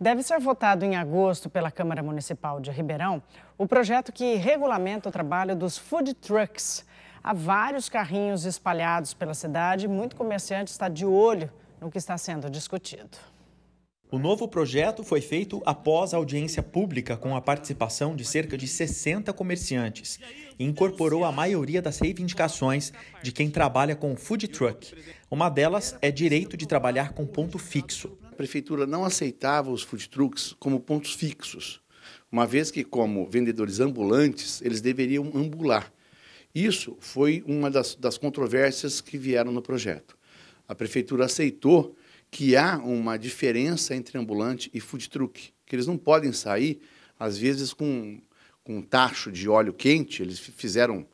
Deve ser votado em agosto pela Câmara Municipal de Ribeirão o projeto que regulamenta o trabalho dos food trucks. Há vários carrinhos espalhados pela cidade e muito comerciante está de olho no que está sendo discutido. O novo projeto foi feito após a audiência pública com a participação de cerca de 60 comerciantes e incorporou a maioria das reivindicações de quem trabalha com food truck. Uma delas é direito de trabalhar com ponto fixo prefeitura não aceitava os food trucks como pontos fixos, uma vez que, como vendedores ambulantes, eles deveriam ambular. Isso foi uma das, das controvérsias que vieram no projeto. A prefeitura aceitou que há uma diferença entre ambulante e food truck, que eles não podem sair, às vezes, com, com um tacho de óleo quente, eles fizeram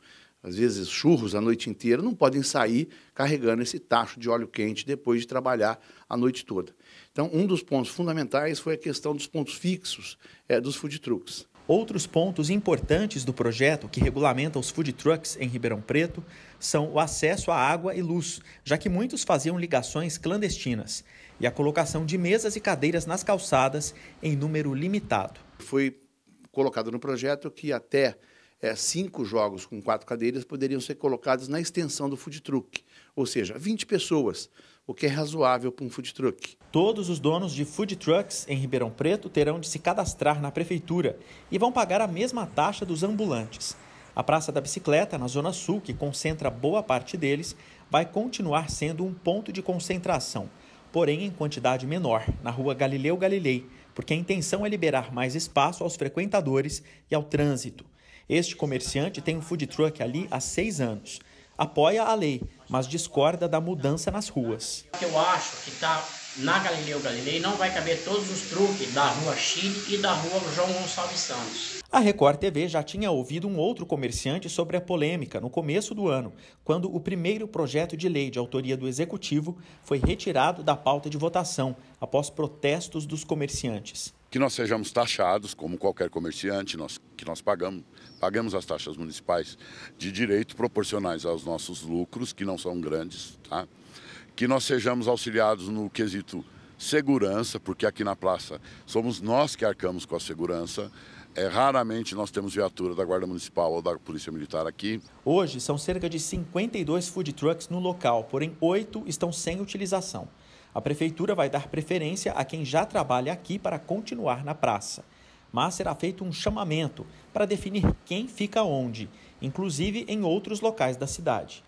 às vezes churros a noite inteira, não podem sair carregando esse tacho de óleo quente depois de trabalhar a noite toda. Então, um dos pontos fundamentais foi a questão dos pontos fixos é, dos food trucks. Outros pontos importantes do projeto que regulamenta os food trucks em Ribeirão Preto são o acesso à água e luz, já que muitos faziam ligações clandestinas, e a colocação de mesas e cadeiras nas calçadas em número limitado. Foi colocado no projeto que até é, cinco jogos com quatro cadeiras poderiam ser colocados na extensão do food truck, ou seja, 20 pessoas, o que é razoável para um food truck. Todos os donos de food trucks em Ribeirão Preto terão de se cadastrar na prefeitura e vão pagar a mesma taxa dos ambulantes. A Praça da Bicicleta, na Zona Sul, que concentra boa parte deles, vai continuar sendo um ponto de concentração, porém em quantidade menor, na rua Galileu Galilei, porque a intenção é liberar mais espaço aos frequentadores e ao trânsito. Este comerciante tem um food truck ali há seis anos. Apoia a lei, mas discorda da mudança nas ruas. Eu acho que está na Galileu Galilei não vai caber todos os truques da Rua Chile e da Rua João Gonçalves Santos. A Record TV já tinha ouvido um outro comerciante sobre a polêmica no começo do ano, quando o primeiro projeto de lei de autoria do executivo foi retirado da pauta de votação após protestos dos comerciantes que nós sejamos taxados como qualquer comerciante, nós, que nós pagamos, pagamos as taxas municipais de direito proporcionais aos nossos lucros, que não são grandes, tá? que nós sejamos auxiliados no quesito segurança, porque aqui na praça somos nós que arcamos com a segurança. É, raramente nós temos viatura da Guarda Municipal ou da Polícia Militar aqui. Hoje são cerca de 52 food trucks no local, porém oito estão sem utilização. A prefeitura vai dar preferência a quem já trabalha aqui para continuar na praça. Mas será feito um chamamento para definir quem fica onde, inclusive em outros locais da cidade.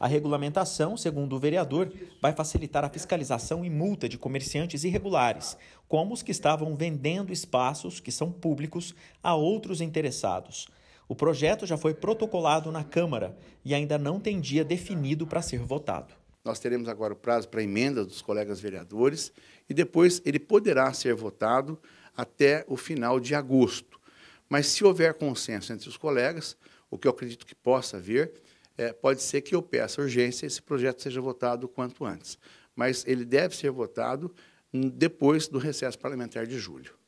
A regulamentação, segundo o vereador, vai facilitar a fiscalização e multa de comerciantes irregulares, como os que estavam vendendo espaços que são públicos a outros interessados. O projeto já foi protocolado na Câmara e ainda não tem dia definido para ser votado. Nós teremos agora o prazo para emenda dos colegas vereadores e depois ele poderá ser votado até o final de agosto. Mas se houver consenso entre os colegas, o que eu acredito que possa haver, é, pode ser que eu peça urgência e esse projeto seja votado o quanto antes. Mas ele deve ser votado hum, depois do recesso parlamentar de julho.